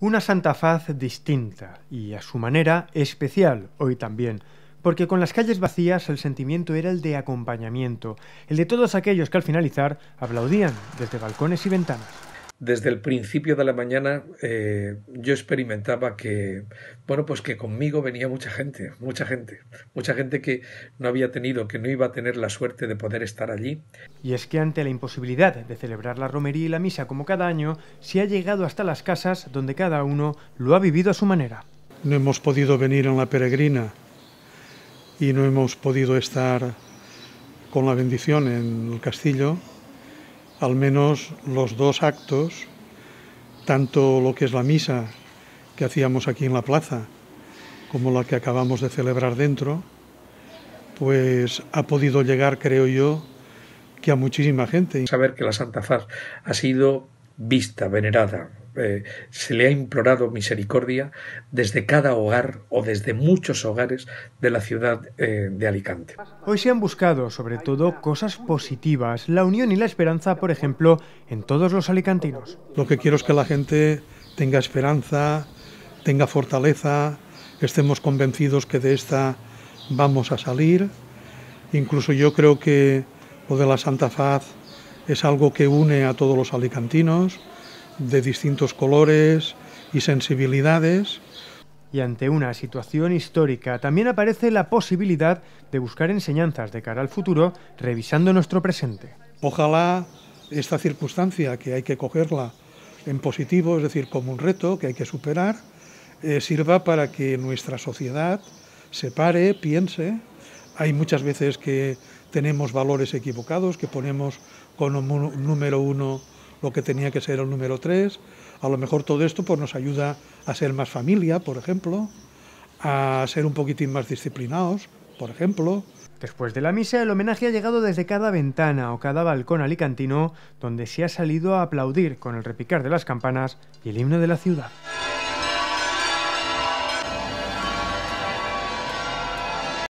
Una Santa Faz distinta y a su manera especial hoy también, porque con las calles vacías el sentimiento era el de acompañamiento, el de todos aquellos que al finalizar aplaudían desde balcones y ventanas desde el principio de la mañana eh, yo experimentaba que, bueno, pues que conmigo venía mucha gente, mucha gente, mucha gente que no había tenido, que no iba a tener la suerte de poder estar allí. Y es que ante la imposibilidad de celebrar la romería y la misa como cada año, se ha llegado hasta las casas donde cada uno lo ha vivido a su manera. No hemos podido venir en la peregrina y no hemos podido estar con la bendición en el castillo, al menos los dos actos, tanto lo que es la misa que hacíamos aquí en la plaza, como la que acabamos de celebrar dentro, pues ha podido llegar, creo yo, que a muchísima gente. Saber que la Santa Faz ha sido vista, venerada, eh, se le ha implorado misericordia desde cada hogar o desde muchos hogares de la ciudad eh, de Alicante. Hoy se han buscado, sobre todo, cosas positivas, la unión y la esperanza, por ejemplo, en todos los alicantinos. Lo que quiero es que la gente tenga esperanza, tenga fortaleza, estemos convencidos que de esta vamos a salir. Incluso yo creo que lo de la Santa Faz es algo que une a todos los alicantinos de distintos colores y sensibilidades. Y ante una situación histórica, también aparece la posibilidad de buscar enseñanzas de cara al futuro, revisando nuestro presente. Ojalá esta circunstancia, que hay que cogerla en positivo, es decir, como un reto que hay que superar, eh, sirva para que nuestra sociedad se pare, piense. Hay muchas veces que tenemos valores equivocados, que ponemos como número uno lo que tenía que ser el número 3. A lo mejor todo esto pues, nos ayuda a ser más familia, por ejemplo, a ser un poquitín más disciplinados, por ejemplo. Después de la misa, el homenaje ha llegado desde cada ventana o cada balcón alicantino, donde se ha salido a aplaudir con el repicar de las campanas y el himno de la ciudad.